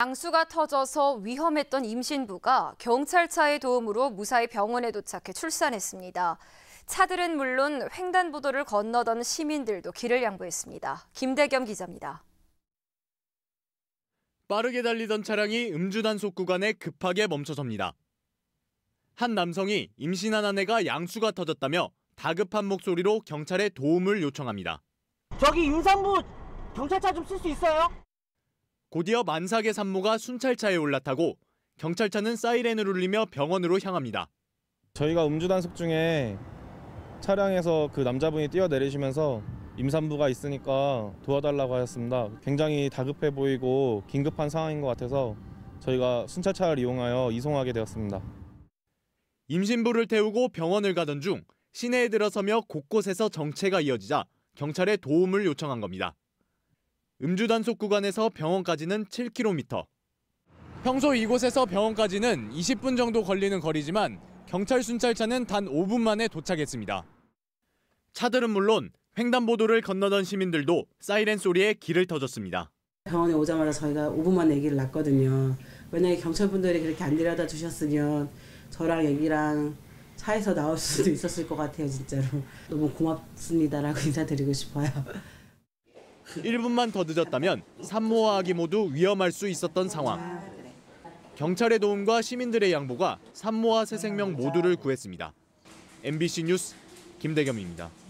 양수가 터져서 위험했던 임신부가 경찰차의 도움으로 무사히 병원에 도착해 출산했습니다. 차들은 물론 횡단보도를 건너던 시민들도 길을 양보했습니다. 김대겸 기자입니다. 빠르게 달리던 차량이 음주단속 구간에 급하게 멈춰섭니다. 한 남성이 임신한 아내가 양수가 터졌다며 다급한 목소리로 경찰에 도움을 요청합니다. 저기 임산부 경찰차 좀 쓸 수 있어요? 곧이어 만삭의 산모가 순찰차에 올라타고 경찰차는 사이렌을 울리며 병원으로 향합니다. 저희가 음주 단속 중에 차량에서 그 남자분이 뛰어내리시면서 임산부가 있으니까 도와달라고 하셨습니다. 굉장히 다급해 보이고 긴급한 상황인 것 같아서 저희가 순찰차를 이용하여 이송하게 되었습니다. 임신부를 태우고 병원을 가던 중 시내에 들어서며 곳곳에서 정체가 이어지자 경찰에 도움을 요청한 겁니다. 음주 단속 구간에서 병원까지는 7km. 평소 이곳에서 병원까지는 20분 정도 걸리는 거리지만 경찰 순찰차는 단 5분 만에 도착했습니다. 차들은 물론 횡단보도를 건너던 시민들도 사이렌 소리에 길을 터졌습니다. 병원에 오자마자 저희가 5분만 얘기를 났거든요. 만약에 경찰분들이 그렇게 안 데려다 주셨으면 저랑 애기랑 차에서 나올 수도 있었을 것 같아요, 진짜로. 너무 고맙습니다라고 인사드리고 싶어요. 1분만 더 늦었다면 산모와 아기 모두 위험할 수 있었던 상황. 경찰의 도움과 시민들의 양보가 산모와 새 생명 모두를 구했습니다. MBC 뉴스 김대겸입니다.